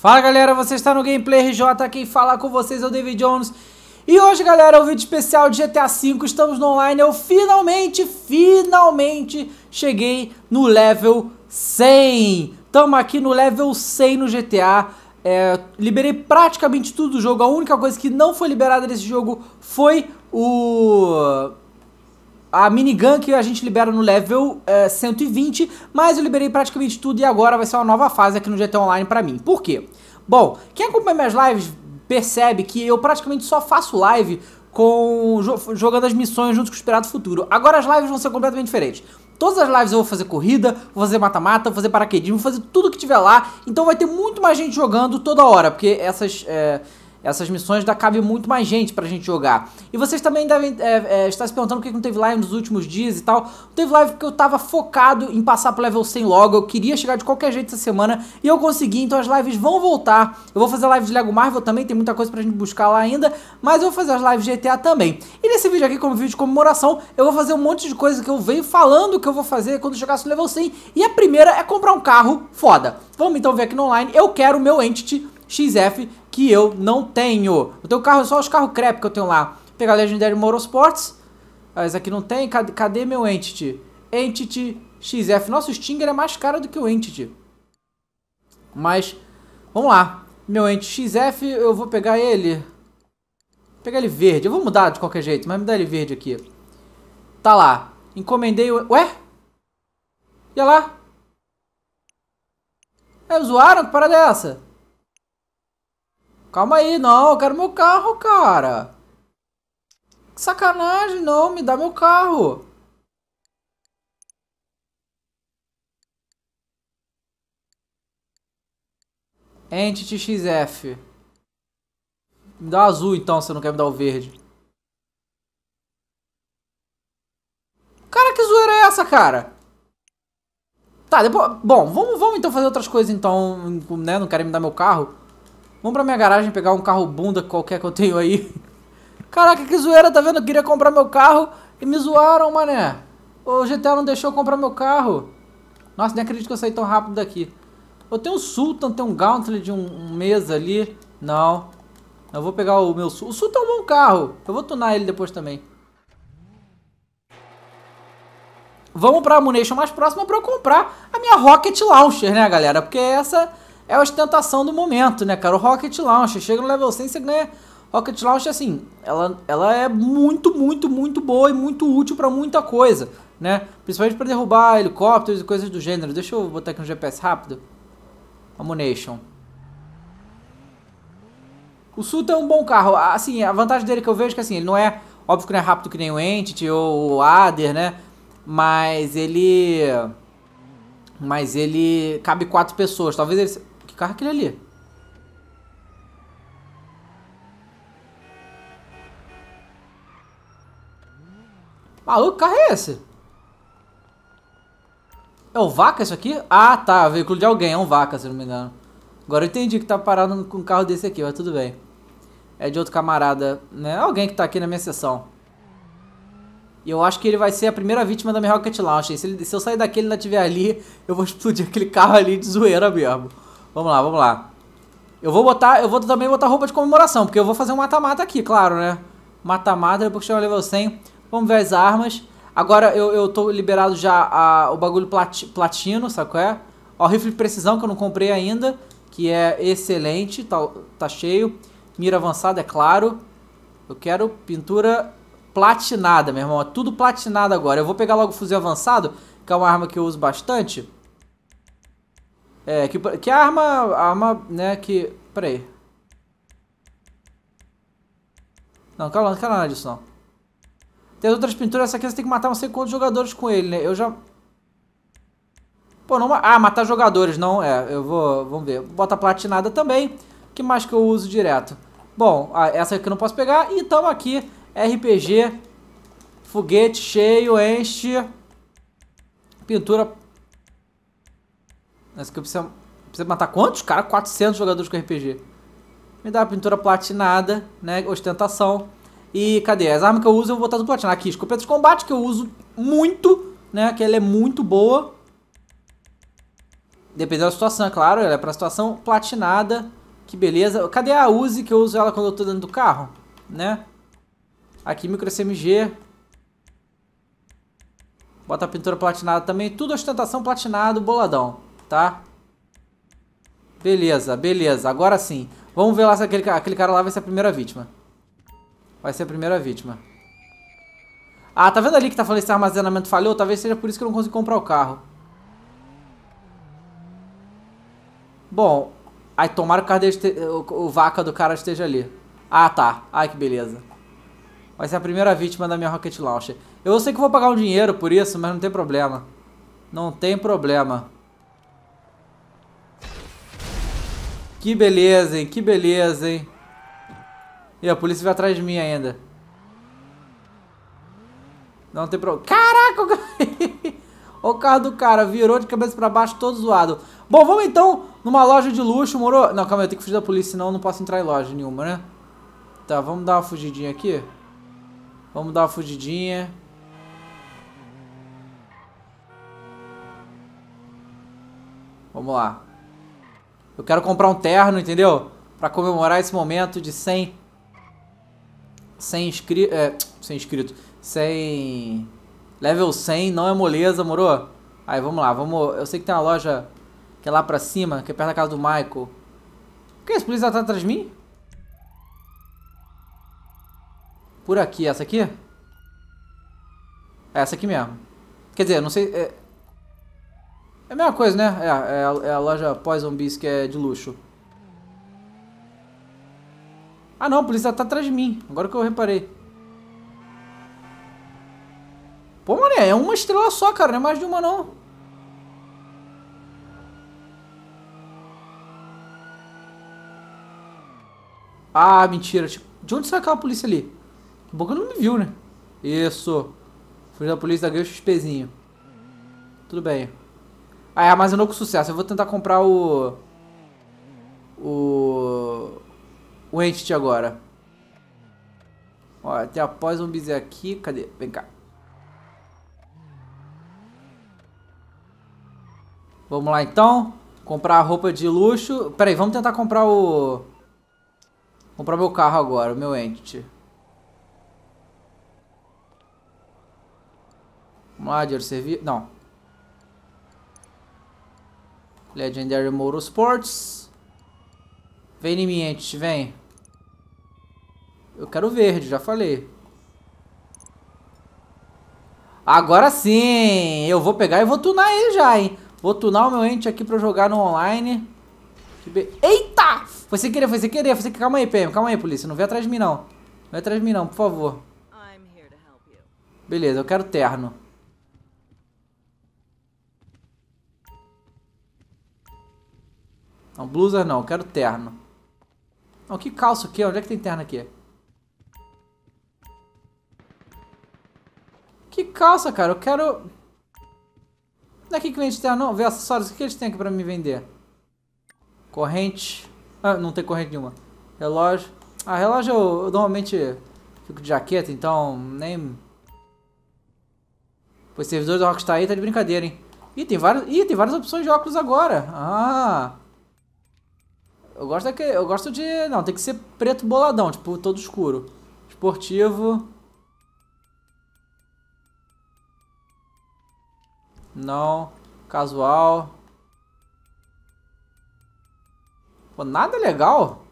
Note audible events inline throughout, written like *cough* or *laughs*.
Fala galera, você está no Gameplay RJ, quem fala com vocês é o David Jones E hoje galera, é um vídeo especial de GTA V, estamos no online Eu finalmente, finalmente cheguei no level 100 Tamo aqui no level 100 no GTA é, Liberei praticamente tudo do jogo, a única coisa que não foi liberada desse jogo foi o a minigun que a gente libera no level é, 120, mas eu liberei praticamente tudo e agora vai ser uma nova fase aqui no GT Online pra mim. Por quê? Bom, quem acompanha minhas lives percebe que eu praticamente só faço live com jogando as missões junto com o Esperado Futuro. Agora as lives vão ser completamente diferentes. Todas as lives eu vou fazer corrida, vou fazer mata-mata, vou fazer paraquedismo, vou fazer tudo que tiver lá. Então vai ter muito mais gente jogando toda hora, porque essas... É essas missões dá cabe muito mais gente pra gente jogar. E vocês também devem é, é, estar se perguntando por que não teve live nos últimos dias e tal. Não teve live porque eu tava focado em passar pro level 100 logo. Eu queria chegar de qualquer jeito essa semana e eu consegui, então as lives vão voltar. Eu vou fazer live de Lego Marvel também, tem muita coisa pra gente buscar lá ainda. Mas eu vou fazer as lives de GTA também. E nesse vídeo aqui, como vídeo de comemoração, eu vou fazer um monte de coisa que eu venho falando que eu vou fazer quando chegar no level 100. E a primeira é comprar um carro foda. Vamos então ver aqui no online. Eu quero o meu Entity XF que eu não tenho. O teu carro é só os carros crepe que eu tenho lá. Vou pegar o Legendary Motorsports. Mas ah, aqui não tem. Cadê, cadê meu Entity? Entity XF. Nosso Stinger é mais caro do que o Entity. Mas, vamos lá. Meu Entity XF, eu vou pegar ele... Vou pegar ele verde. Eu vou mudar de qualquer jeito, mas me dá ele verde aqui. Tá lá. Encomendei o... Ué? E lá? É, zoaram? Que parada é essa? Calma aí, não, eu quero meu carro, cara. Que sacanagem, não, me dá meu carro. Entity XF. Me dá azul então, você não quer me dar o verde. Cara, que zoeira é essa, cara? Tá, depois... Bom, vamos, vamos então fazer outras coisas então, né? Não querem me dar meu carro. Vamos pra minha garagem pegar um carro bunda qualquer que eu tenho aí. Caraca, que zoeira, tá vendo? Eu queria comprar meu carro e me zoaram, mané. O GTA não deixou eu comprar meu carro. Nossa, nem acredito que eu saí tão rápido daqui. Eu tenho um Sultan, tenho um Gauntlet, um, um mesa ali. Não. Eu vou pegar o meu... Sultan. O Sultan é um bom carro. Eu vou tunar ele depois também. Vamos pra a mais próxima pra eu comprar a minha Rocket Launcher, né, galera? Porque essa é a ostentação do momento, né, cara? O Rocket Launcher chega no level 100 você ganha. Rocket Launcher, assim, ela, ela é muito, muito, muito boa e muito útil para muita coisa, né? Principalmente para derrubar helicópteros e coisas do gênero. Deixa eu botar aqui um GPS rápido. Ammunition. O Sultan é um bom carro. Assim, a vantagem dele que eu vejo é que assim, ele não é, óbvio que não é rápido que nem o Entity ou o Ader, né? Mas ele mas ele cabe quatro pessoas. Talvez ele Ficava aquele ali. Maluco, que carro é esse? É o vaca isso aqui? Ah, tá. Veículo de alguém. É um vaca, se não me engano. Agora eu entendi que tá parado com um carro desse aqui, mas tudo bem. É de outro camarada, né? Alguém que tá aqui na minha sessão. E eu acho que ele vai ser a primeira vítima da minha Rocket Launch. Se, ele, se eu sair daquele e ainda estiver ali, eu vou explodir aquele carro ali de zoeira mesmo. Vamos lá, vamos lá. Eu vou botar, eu vou também botar roupa de comemoração, porque eu vou fazer um mata-mata aqui, claro, né? Mata-mata, depois que eu level 100. Vamos ver as armas. Agora eu, eu tô liberado já a, o bagulho plat, platino, sabe qual é? Ó, rifle de precisão que eu não comprei ainda, que é excelente, tá, tá cheio. Mira avançada, é claro. Eu quero pintura platinada, meu irmão. É tudo platinado agora. Eu vou pegar logo o fuzil avançado, que é uma arma que eu uso bastante. É, que, que arma. arma, né, que. Peraí. Não, calma, não quero nada disso não. Tem outras pinturas, essa aqui você tem que matar não sei quantos jogadores com ele, né? Eu já. Pô, não. Ah, matar jogadores, não. É, eu vou. Vamos ver. Bota platinada também. que mais que eu uso direto? Bom, ah, essa aqui eu não posso pegar. E tamo aqui. RPG. Foguete cheio, enche. Pintura mas que eu preciso, preciso matar quantos? Cara, 400 jogadores com RPG. Me dá a pintura platinada, né? Ostentação. E cadê? As armas que eu uso eu vou botar do platinado. Aqui, escopeta de combate que eu uso muito, né? Que ela é muito boa. Dependendo da situação, é claro. Ela é pra situação platinada. Que beleza. Cadê a Uzi que eu uso ela quando eu tô dentro do carro? Né? Aqui, micro SMG. Bota a pintura platinada também. Tudo ostentação platinado, boladão tá? Beleza, beleza. Agora sim. Vamos ver lá se aquele, aquele cara lá vai ser a primeira vítima. Vai ser a primeira vítima. Ah, tá vendo ali que tá falando esse armazenamento falhou? Talvez seja por isso que eu não consigo comprar o carro. Bom, aí tomara que o, carro o, o vaca do cara esteja ali. Ah, tá. Ai, que beleza. Vai ser a primeira vítima da minha Rocket Launcher. Eu sei que vou pagar um dinheiro por isso, mas não tem problema. Não tem problema. Que beleza, hein? Que beleza, hein? E a polícia vai atrás de mim ainda. Não tem problema. Caraca, *laughs* o carro do cara virou de cabeça pra baixo, todo zoado. Bom, vamos então numa loja de luxo, moro? Não, calma, eu tenho que fugir da polícia, senão eu não posso entrar em loja nenhuma, né? Tá, vamos dar uma fugidinha aqui. Vamos dar uma fugidinha. Vamos lá. Eu quero comprar um terno, entendeu? Pra comemorar esse momento de 100... 100 inscritos... É, 100 inscritos. 100... Level 100 não é moleza, moro? Aí, vamos lá, vamos... Eu sei que tem uma loja que é lá pra cima, que é perto da casa do Michael. Por que esse é policial tá atrás de mim? Por aqui, essa aqui? É Essa aqui mesmo. Quer dizer, não sei... É, é a mesma coisa, né? É, é, a, é a loja Poison Beast que é de luxo. Ah não, a polícia tá atrás de mim. Agora que eu reparei. Pô, mané, é uma estrela só, cara. Não é mais de uma, não. Ah, mentira. De onde saiu aquela polícia ali? O Boca não me viu, né? Isso. Fui da polícia, ganhei o XPzinho. Tudo bem. Aí ah, armazenou é, com sucesso. Eu vou tentar comprar o... O... O Entity agora. Ó, tem após zumbis aqui. Cadê? Vem cá. Vamos lá então. Comprar a roupa de luxo. Pera aí, vamos tentar comprar o... Comprar meu carro agora, o meu Entity. Vamos lá, dinheiro servir. Não. Legendary Motorsports. Vem em mim, Entes, vem. Eu quero verde, já falei. Agora sim! Eu vou pegar e vou tunar ele já, hein? Vou tunar o meu ente aqui pra eu jogar no online. Eita! Foi sem querer, foi sem querer, foi sem... Calma aí, PM, calma aí, polícia. Não vem atrás de mim, não. Não vem atrás de mim, não, por favor. Beleza, eu quero terno. Não, blusa não, quero terno. Não, que calça aqui? Onde é que tem terno aqui? Que calça, cara? Eu quero... Não é que vende terno, ah, não. Vê acessórios, o que eles têm aqui pra me vender? Corrente... Ah, não tem corrente nenhuma. Relógio... Ah, relógio eu, eu normalmente fico de jaqueta, então nem... Pois servidor do Rockstar aí tá de brincadeira, hein? Ih, tem vários, ih, tem várias opções de óculos agora. Ah. Eu gosto daquele. É eu gosto de. Não, tem que ser preto boladão, tipo, todo escuro. Esportivo. Não. Casual. Pô, nada legal.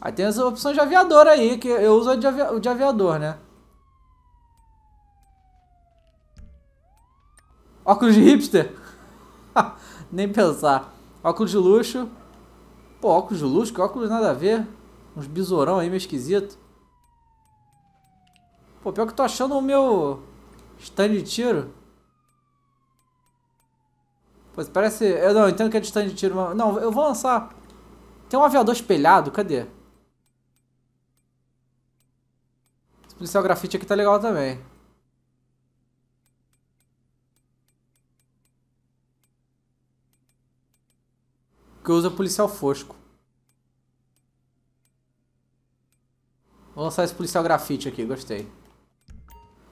Aí tem as opções de aviador aí, que eu uso de o de aviador, né? Óculos de hipster? *laughs* Nem pensar. Óculos de luxo. Pô, óculos de luz, que óculos nada a ver. Uns besourão aí meio esquisito. Pô, pior que eu tô achando o meu stand de tiro. Pô, parece... Eu não, eu entendo que é de stand de tiro, mas... Não, eu vou lançar... Tem um aviador espelhado, cadê? Esse policial grafite aqui tá legal também. que usa policial fosco. Vou lançar esse policial grafite aqui, gostei.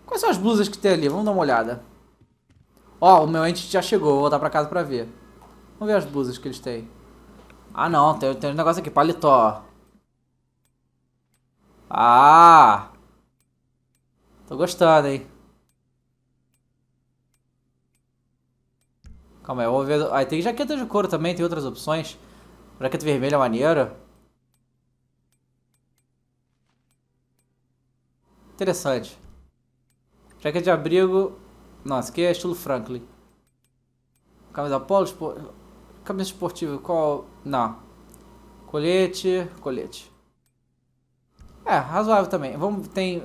Quais são as blusas que tem ali? Vamos dar uma olhada. Ó, o meu ente já chegou, vou voltar pra casa pra ver. Vamos ver as blusas que eles têm. Ah não, tem, tem um negócio aqui, paletó. Ah! Tô gostando, hein? Calma aí, eu vou ver. Aí ah, tem jaqueta de couro também, tem outras opções. Jaqueta vermelha é Interessante. Jaqueta de abrigo. Nossa, aqui é estilo Franklin. Camisa polo, camisa esportiva, qual. Não. Colete, colete. É, razoável também. Vamos, tem.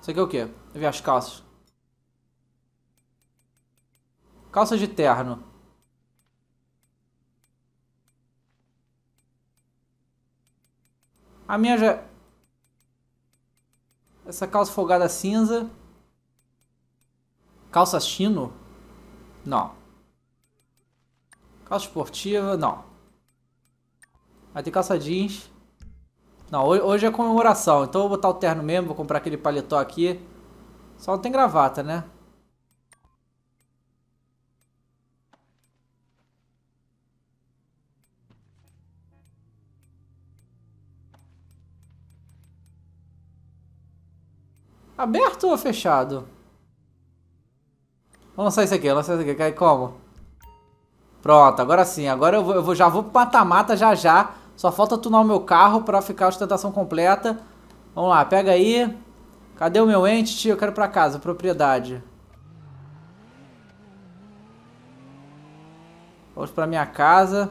Isso aqui é o que Ver as calças. Calça de terno. A minha já... Essa calça folgada cinza. Calça chino? Não. Calça esportiva? Não. Vai ter calça jeans. Não, hoje é comemoração, então eu vou botar o terno mesmo, vou comprar aquele paletó aqui. Só não tem gravata, né? Aberto ou fechado? Vamos lançar isso aqui, vamos lançar isso aqui. Cai como? Pronto, agora sim. Agora eu, vou, eu já vou pro mata-mata já já. Só falta tunar o meu carro pra ficar a ostentação completa. Vamos lá, pega aí. Cadê o meu ente, Eu quero pra casa, propriedade. Vamos pra minha casa.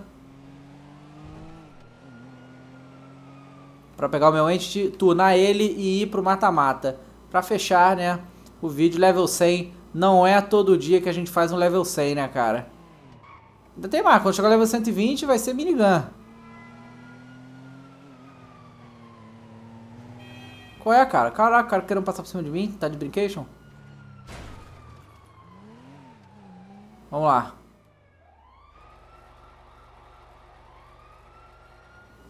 Pra pegar o meu ente, tunar ele e ir pro mata-mata. Para fechar, né, o vídeo level 100, não é todo dia que a gente faz um level 100, né, cara? Ainda tem mais, quando chegar level 120 vai ser minigun. Qual é, cara? Caraca, cara querendo passar por cima de mim? Tá de brincation? Vamos lá.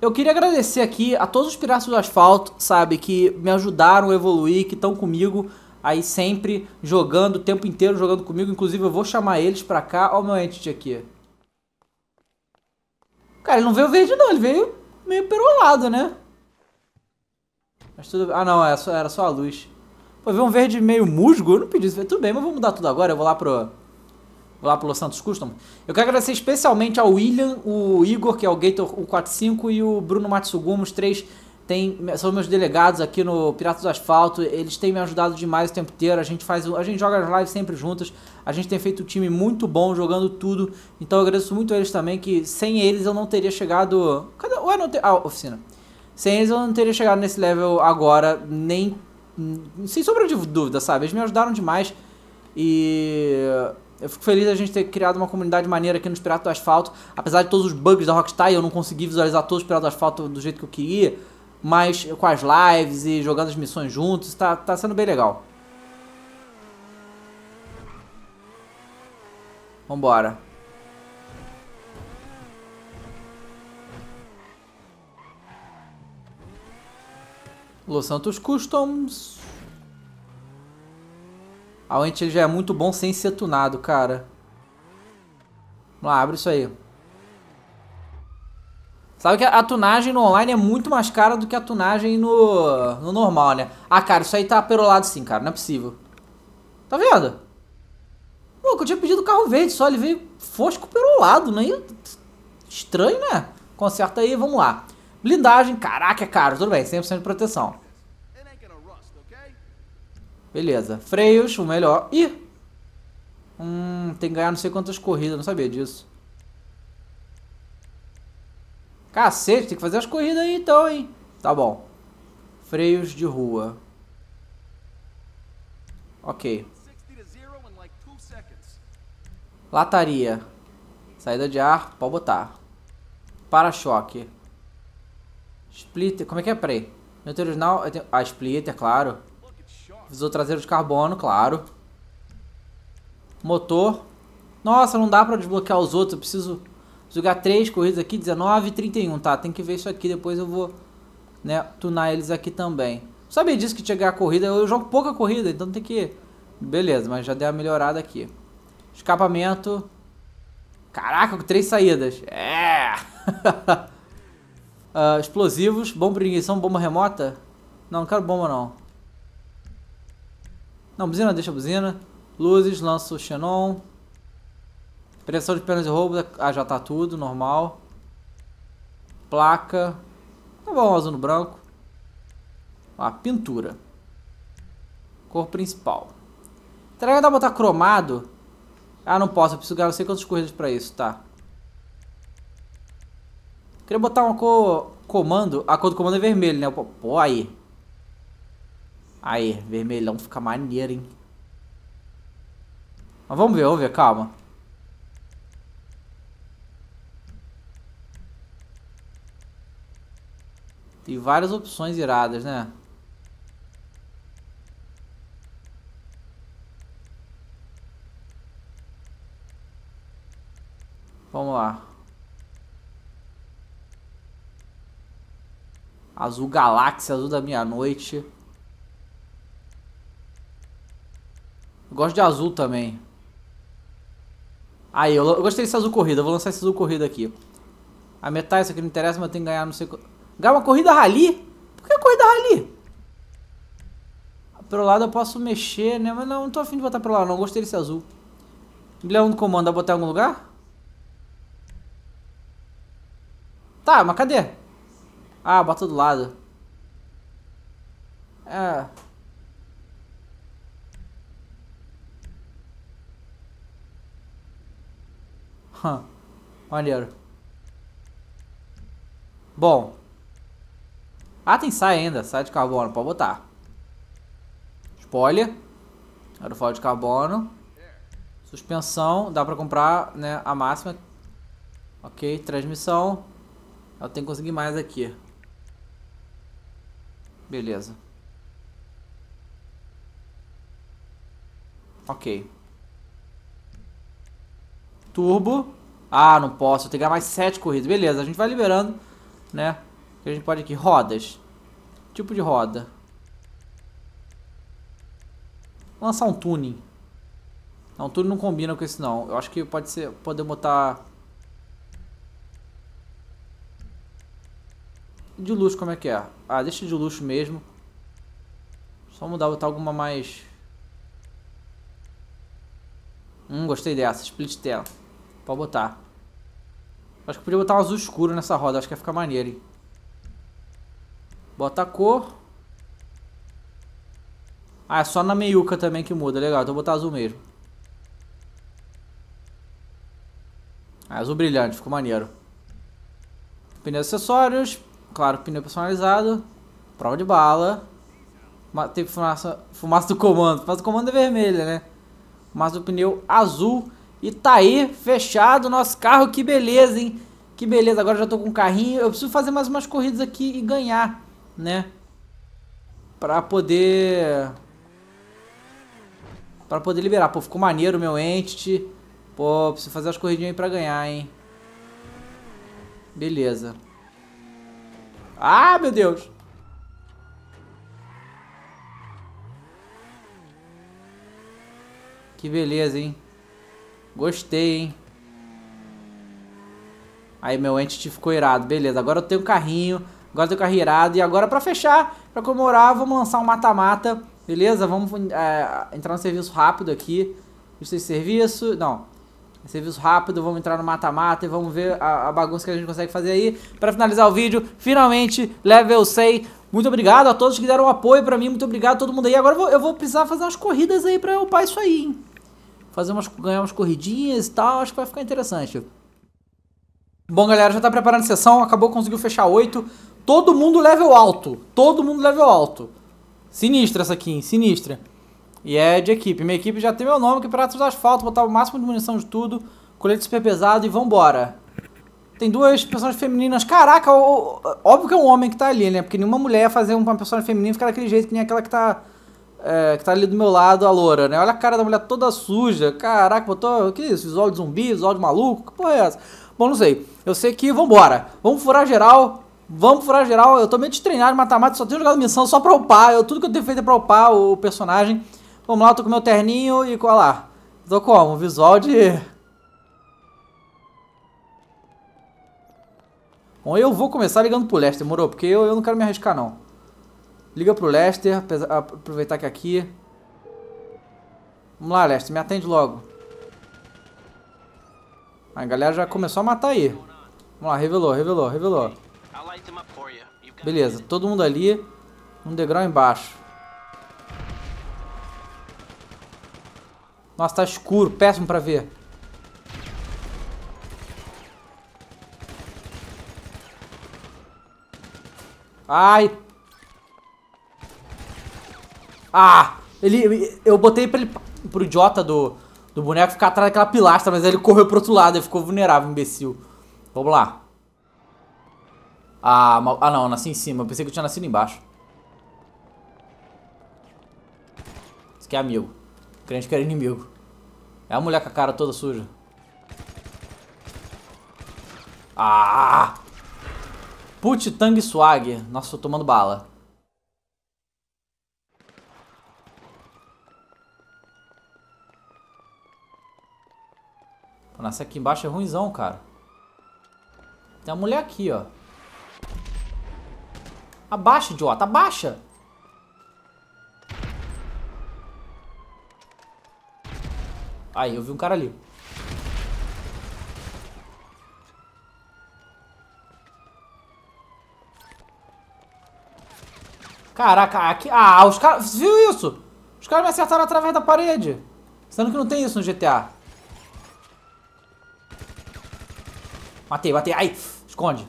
Eu queria agradecer aqui a todos os Piratas do Asfalto, sabe, que me ajudaram a evoluir, que estão comigo aí sempre jogando, o tempo inteiro jogando comigo. Inclusive, eu vou chamar eles pra cá. Olha o meu entity aqui. Cara, ele não veio verde não, ele veio meio perolado, né? Mas tudo... Ah, não, era só, era só a luz. Pô, veio um verde meio musgo? Eu não pedi isso. Tudo bem, mas vou mudar tudo agora. Eu vou lá pro lá pelo Santos Custom. Eu quero agradecer especialmente ao William, o Igor, que é o Gator 145, e o Bruno Matsugumo, os três tem, são meus delegados aqui no Piratas do Asfalto, eles têm me ajudado demais o tempo inteiro, a gente faz, a gente joga as lives sempre juntas, a gente tem feito um time muito bom, jogando tudo, então eu agradeço muito a eles também, que sem eles eu não teria chegado, cadê, ué, não te, ah, oficina, sem eles eu não teria chegado nesse level agora, nem, hum, sem sombra de dúvida, sabe, eles me ajudaram demais, e eu fico feliz a gente ter criado uma comunidade maneira aqui nos Piratas do Asfalto. Apesar de todos os bugs da Rockstar, eu não consegui visualizar todos os Piratas do Asfalto do jeito que eu queria. Mas com as lives e jogando as missões juntos, tá, tá sendo bem legal. Vambora. Los Santos Customs. A ele já é muito bom sem ser tunado, cara. Vamos lá, abre isso aí. Sabe que a tunagem no online é muito mais cara do que a tunagem no, no normal, né? Ah, cara, isso aí tá perolado sim, cara. Não é possível. Tá vendo? Pô, eu tinha pedido carro verde só. Ele veio fosco perolado, né? Estranho, né? Conserta aí, vamos lá. Blindagem, caraca, é caro. Tudo bem, 100% de proteção. Beleza. Freios, o melhor. Ih! Hum, tem que ganhar não sei quantas corridas, não sabia disso. Cacete, tem que fazer as corridas aí então, hein? Tá bom. Freios de rua. Ok. Lataria. Saída de ar, pode botar. Para-choque. Splitter, como é que é? Peraí. Neutralizar... Ah, splitter, claro. Visor traseiro de carbono, claro. Motor. Nossa, não dá pra desbloquear os outros. Eu preciso jogar três corridas aqui, 19 e 31, tá? Tem que ver isso aqui, depois eu vou né, tunar eles aqui também. Sabia disso que chegar a corrida, eu jogo pouca corrida, então tem que... Beleza, mas já deu a melhorada aqui. Escapamento. Caraca, com três saídas. É! uh, *laughs* explosivos, bomba de ignição, bomba remota? Não, não quero bomba não. Não, buzina, deixa a buzina. Luzes, lança o Xenon. Pressão de pernas de roubo, ah, já tá tudo, normal. Placa. Tá bom, azul no branco. Ah, pintura. Cor principal. Será que dá pra botar cromado? Ah, não posso, eu preciso ganhar não sei quantas corridas pra isso, tá. Queria botar uma cor comando. A cor do comando é vermelho, né? Pô, aí. Aí, vermelhão fica maneiro, hein? Mas vamos ver, vamos ver, calma. Tem várias opções iradas, né? Vamos lá. Azul Galáxia, azul da meia-noite. Gosto de azul também. Aí, eu, eu gostei desse azul corrida. Eu vou lançar esse azul corrida aqui. A metade, isso aqui não interessa, mas eu tenho que ganhar não sei... Ganhar uma corrida rally? Por que corrida rally? Pro lado eu posso mexer, né? Mas não, não tô afim de botar pro lado não. Gostei desse azul. Leão do comando, dá botar em algum lugar? Tá, mas cadê? Ah, bota do lado. É... maneiro. Bom. Ah, tem saia ainda. Sai de carbono, pode botar. Spoiler. Aerofólio de carbono. Suspensão, dá pra comprar né, a máxima. Ok, transmissão. Eu tenho que conseguir mais aqui. Beleza. Ok. Turbo. Ah, não posso. Eu tenho que ganhar mais 7 corridas. Beleza, a gente vai liberando, né? A gente pode aqui. Rodas. Tipo de roda. lançar um tuning. Não, tuning não combina com esse não. Eu acho que pode ser... Poder botar... De luxo como é que é? Ah, deixa de luxo mesmo. Só mudar, botar alguma mais... Hum, gostei dessa. Split tela. Pode botar. Acho que podia botar um azul escuro nessa roda. Acho que ia ficar maneiro, hein? Bota a cor. Ah, é só na meiuca também que muda. Legal, então vou botar azul mesmo. Ah, azul brilhante. Ficou maneiro. Pneu acessórios. Claro, pneu personalizado. Prova de bala. Tem fumaça, fumaça do comando. Fumaça do comando é vermelha, né? Mas o pneu azul e tá aí, fechado nosso carro. Que beleza, hein? Que beleza, agora já tô com um carrinho. Eu preciso fazer mais umas corridas aqui e ganhar, né? Pra poder... Pra poder liberar. Pô, ficou maneiro o meu entity. Pô, preciso fazer as corridinhas aí pra ganhar, hein? Beleza. Ah, meu Deus! Que beleza, hein? Gostei, hein? Aí meu entity ficou irado. Beleza, agora eu tenho o carrinho. Agora eu tenho o carrinho irado. E agora pra fechar, pra comemorar, vamos lançar um mata-mata. Beleza? Vamos é, entrar no serviço rápido aqui. Isso é serviço. Não. É serviço rápido, vamos entrar no mata-mata e vamos ver a, a, bagunça que a gente consegue fazer aí. Pra finalizar o vídeo, finalmente, level 100. Muito obrigado a todos que deram apoio pra mim. Muito obrigado a todo mundo aí. Agora eu vou, eu vou precisar fazer umas corridas aí pra eu upar isso aí, hein? fazer umas, ganhar umas corridinhas e tal, acho que vai ficar interessante. Bom, galera, já tá preparando a sessão, acabou, conseguiu fechar 8. Todo mundo level alto, todo mundo level alto. Sinistra essa aqui, sinistra. E é de equipe, minha equipe já tem meu nome, que pratos do asfalto, botar o máximo de munição de tudo, colete super pesado e vambora. Tem duas personagens femininas. Caraca, ó, óbvio que é um homem que tá ali, né? Porque nenhuma mulher fazer uma personagem feminina ficar daquele jeito que nem aquela que tá é, que tá ali do meu lado, a loura, né? Olha a cara da mulher toda suja. Caraca, botou. Que isso? Visual de zumbi, visual de maluco? Que porra é essa? Bom, não sei. Eu sei que vambora. Vamos furar geral. Vamos furar geral. Eu tô meio de treinar de mata só tenho jogado missão só pra upar. Eu, tudo que eu tenho feito é pra upar o personagem. Vamos lá, eu tô com meu terninho e. Olha lá. Tô como? Visual de. Bom, eu vou começar ligando pro Lester, demorou Porque eu, eu não quero me arriscar, não. Liga pro Lester, aproveitar que é aqui. Vamos lá, Lester, me atende logo. A galera já começou a matar aí. Vamos lá, revelou, revelou, revelou. Beleza, todo mundo ali. Um degrau embaixo. Nossa, tá escuro, péssimo pra ver. Ai, ah! Ele, eu botei pra ele, pro idiota do, do boneco ficar atrás daquela pilastra, mas ele correu pro outro lado, ele ficou vulnerável, imbecil. Vamos lá. Ah, mal, ah não, eu nasci em cima. Eu pensei que eu tinha nascido embaixo. Isso aqui é amigo. O crente que era inimigo. É a mulher com a cara toda suja. Ah! Put Tang Swag. Nossa, tô tomando bala. nossa nascer aqui embaixo é ruimzão, cara. Tem uma mulher aqui, ó. Abaixa, idiota, abaixa! Aí, eu vi um cara ali. Caraca, aqui... Ah, os caras... Viu isso? Os caras me acertaram através da parede. Sendo que não tem isso no GTA. Matei, matei. Ai, esconde.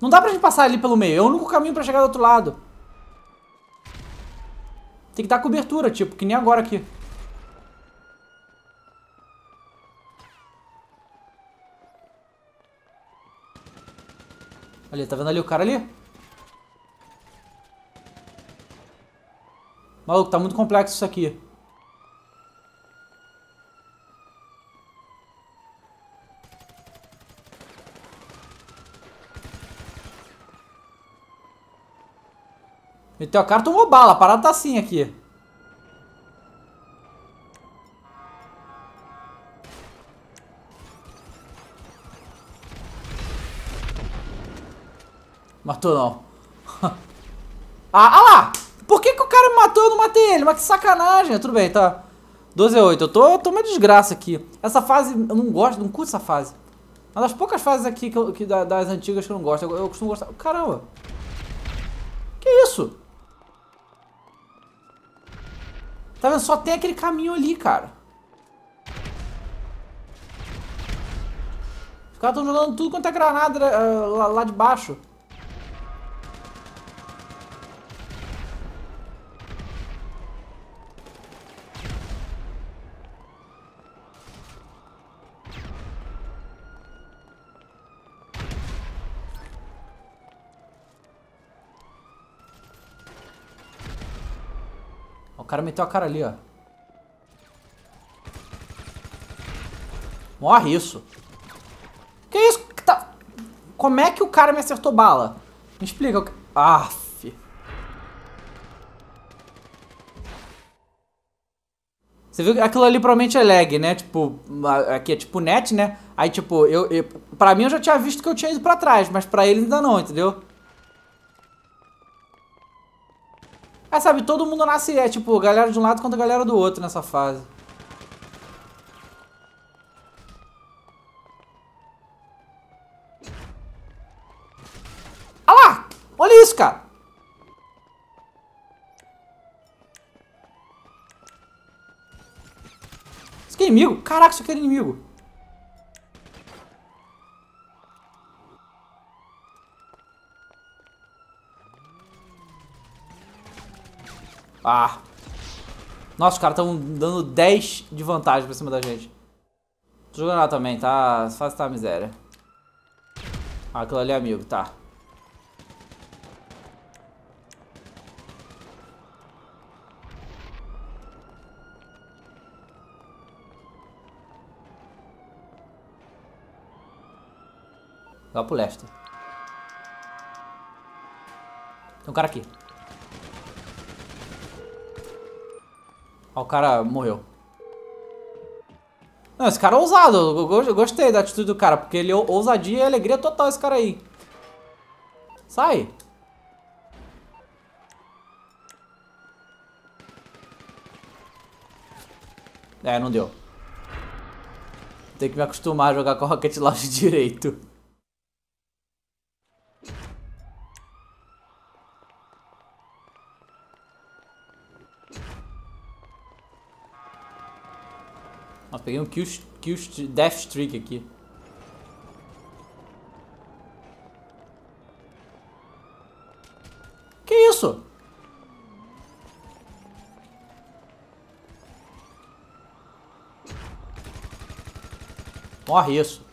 Não dá pra gente passar ali pelo meio. É o único caminho pra chegar do outro lado. Tem que dar cobertura, tipo, que nem agora aqui. Ali, tá vendo ali o cara ali? Maluco, tá muito complexo isso aqui. Meteu a cara, tomou bala. A parada tá assim aqui. Matou não. *laughs* ah, ah lá! Por que, que o cara me matou e eu não matei ele? Mas que sacanagem. Tudo bem, tá. 12 a 8. Eu tô, tô uma desgraça aqui. Essa fase, eu não gosto, não curto essa fase. Uma das poucas fases aqui que, eu, que das antigas que eu não gosto. Eu, eu costumo gostar. Caramba. Que isso? Tá vendo? Só tem aquele caminho ali, cara. Os caras estão jogando tudo quanto é granada uh, lá, lá de baixo. cara meteu a cara ali, ó. Morre isso. Que isso? Que tá... Como é que o cara me acertou bala? Me explica. Ah, Você viu que aquilo ali provavelmente é lag, né? Tipo, aqui é tipo net, né? Aí, tipo, eu, eu... Pra mim eu já tinha visto que eu tinha ido pra trás, mas pra ele ainda não, entendeu? É sabe, todo mundo nasce, é tipo, galera de um lado contra galera do outro nessa fase. Ah lá! Olha isso, cara! Isso aqui é inimigo? Caraca, isso aqui é inimigo. Ah. Nossa, os caras estão dando 10 de vantagem pra cima da gente. Tô jogando lá também, tá? Faz tá miséria. Ah, aquilo ali é amigo, tá. Lá pro leste. Tem um cara aqui. Ó, ah, o cara morreu. Não, esse cara é ousado. Eu gostei da atitude do cara, porque ele é ousadia e alegria total esse cara aí. Sai. É, não deu. Tem que me acostumar a jogar com o Rocket Launch direito. Nossa, peguei um kill, kill Death Streak aqui. Que isso? Morre isso.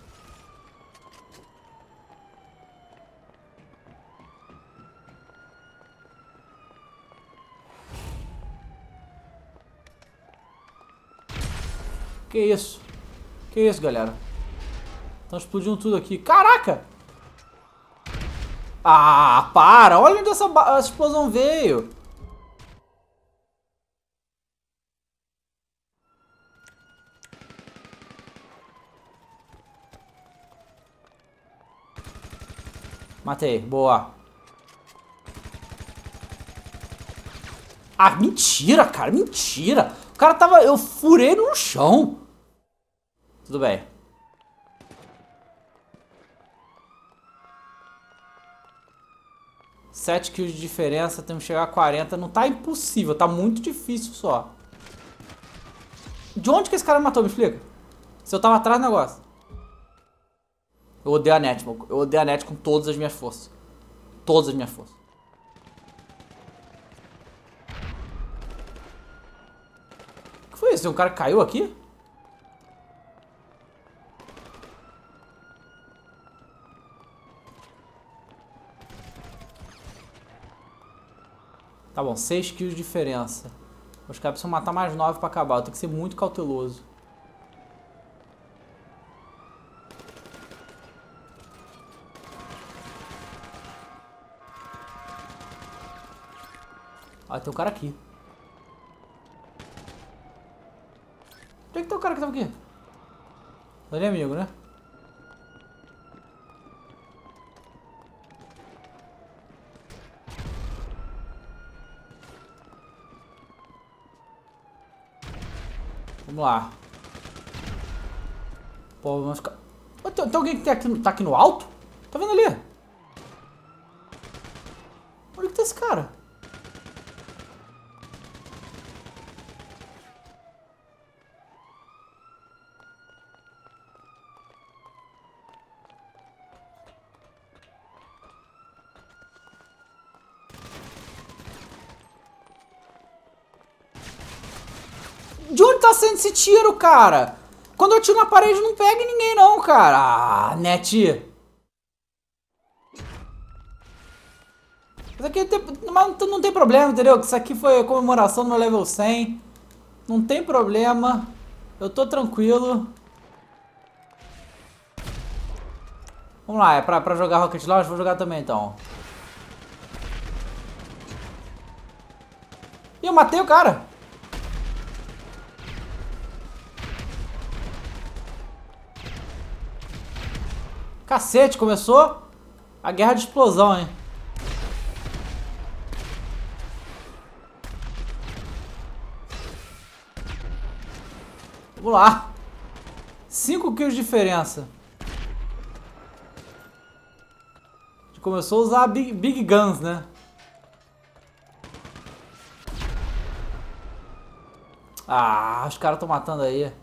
Que isso? Que isso, galera? Estão explodindo tudo aqui. Caraca! Ah, para! Olha onde essa, essa explosão veio! Matei, boa. Ah, mentira, cara, mentira. O cara tava... Eu furei no chão. Tudo bem. Sete kills de diferença, temos que chegar a 40. Não tá impossível, tá muito difícil só. De onde que esse cara matou, me explica? Se eu tava atrás do negócio. Eu odeio a net, mano. Eu odeio a net com todas as minhas forças. Todas as minhas forças. isso? Tem um cara que caiu aqui? Tá bom, 6 kills de diferença. Os caras precisam matar mais 9 pra acabar. Tem que ser muito cauteloso. Ah, tem um cara aqui. cara que tava aqui? Dali amigo, né? Vamos lá. Pô, vamos ficar... Tem, tem, alguém que tá aqui, tá aqui no alto? Tá vendo ali? De onde tá saindo esse tiro, cara? Quando eu tiro na parede, não pega em ninguém, não, cara. Ah, net. Isso aqui tem, mas não tem problema, entendeu? Isso aqui foi comemoração do meu level 100. Não tem problema. Eu tô tranquilo. Vamos lá, é pra, pra jogar Rocket Launch? Vou jogar também, então. Ih, eu matei o cara. Cacete, começou a guerra de explosão, hein? Vamos lá. 5 quilos de diferença. A gente começou a usar big, big Guns, né? Ah, os caras estão matando aí.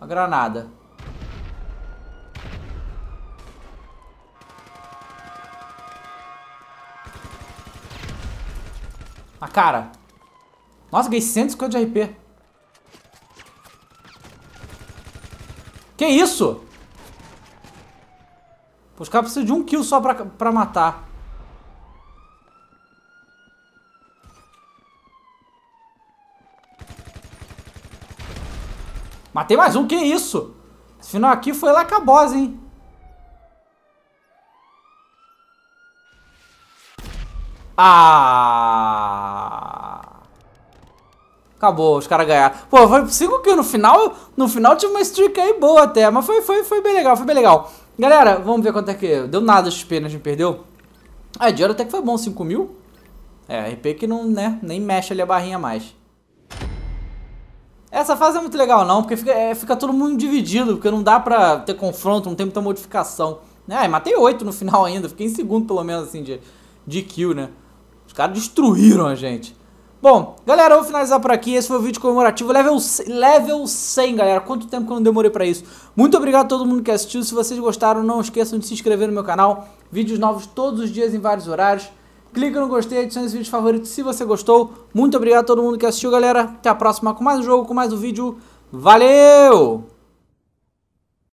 Uma granada. cara. Nossa, ganhei 150 de RP. Que isso? Pô, os caras precisam de um kill só pra, pra matar. Matei mais um, que isso? Esse final aqui foi lá com a boss, hein? Ah! Acabou, os caras ganharam. Pô, foi 5 kills no final. No final tinha uma streak aí boa até, mas foi, foi, foi bem legal, foi bem legal. Galera, vamos ver quanto é que... Deu nada XP, né? A gente perdeu. Ah, dinheiro até que foi bom, 5 mil. É, RP que não, né? Nem mexe ali a barrinha mais. Essa fase é muito legal não, porque fica, é, fica todo mundo dividido, porque não dá pra ter confronto, não tem muita modificação. Né? matei 8 no final ainda, fiquei em segundo pelo menos assim de, de kill, né? Os caras destruíram a gente. Bom, galera, eu vou finalizar por aqui. Esse foi o vídeo comemorativo level, level 100, galera. Quanto tempo que eu não demorei pra isso. Muito obrigado a todo mundo que assistiu. Se vocês gostaram, não esqueçam de se inscrever no meu canal. Vídeos novos todos os dias em vários horários. Clica no gostei, adiciona esse vídeo favorito se você gostou. Muito obrigado a todo mundo que assistiu, galera. Até a próxima com mais um jogo, com mais um vídeo. Valeu!